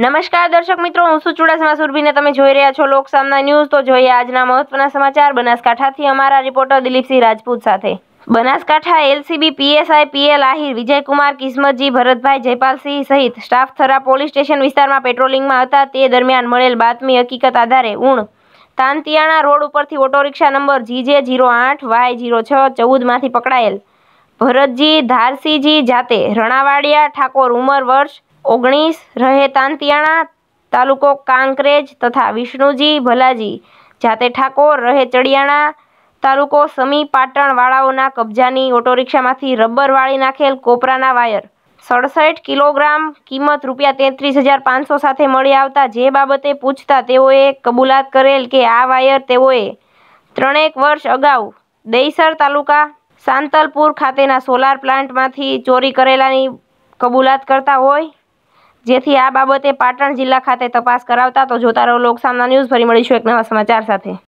નમસ્કાર દર્શક મિત્રો હું છું ચુડાસમા સુરભીને તમે જોઈ રહ્યા છો લોકસામના ન્યૂઝ તો જોઈએ આજના મહત્વના સમાચાર બનાસકાંઠાથી અમારા રિપોર્ટર દિલીપસિંહ રાજપૂત સાથે Banaskantha LCB PSI PL Ahir Vijaykumar Kismatji Bharatbhai Jaypalsinh સહિત સ્ટાફ થરા પોલીસ સ્ટેશન વિસ્તારમાં પેટ્રોલિંગમાં હતા તે દરમિયાન મળેલ બાતમી હકીકત આધારે ઊણ તાંતિયાણા રોડ ઉપરથી auto rickshaw number GJ zero આઠ વાય જીરો છ ચૌદમાંથી પકડાયેલ ભરતજી ધારસીજી જાતે રણાવાડિયા ઠાકોર ઉંમર વર્ષ ઓગણીસ રહે તાંતિયાણા તાલુકો કાંકરેજ તથા વિષ્ણુજી ભલાજી જાતે ઠાકોર રહે ચડિયાણા તાલુકો સમી પાટણ વાળાઓના કબજાની ઓટો રિક્ષામાંથી રબર વાળી નાખેલ કોપરાના વાયર સડસઠ કિલોગ્રામ કિંમત રૂપિયા તેત્રીસ હજાર પાંચસો સાથે મળી આવતા જે બાબતે પૂછતા તેઓએ કબૂલાત કરેલ કે આ વાયર તેઓએ ત્રણેક વર્ષ અગાઉ દહીસર તાલુકા સાંતલપુર ખાતેના સોલાર પ્લાન્ટમાંથી ચોરી કરેલાની કબૂલાત કરતા હોય જેથી આ બાબતે પાટણ જિલ્લા ખાતે તપાસ કરાવતા તો જોતા રહો લોકસામના ન્યૂઝ ફરી મળીશું એક નવા સમાચાર સાથે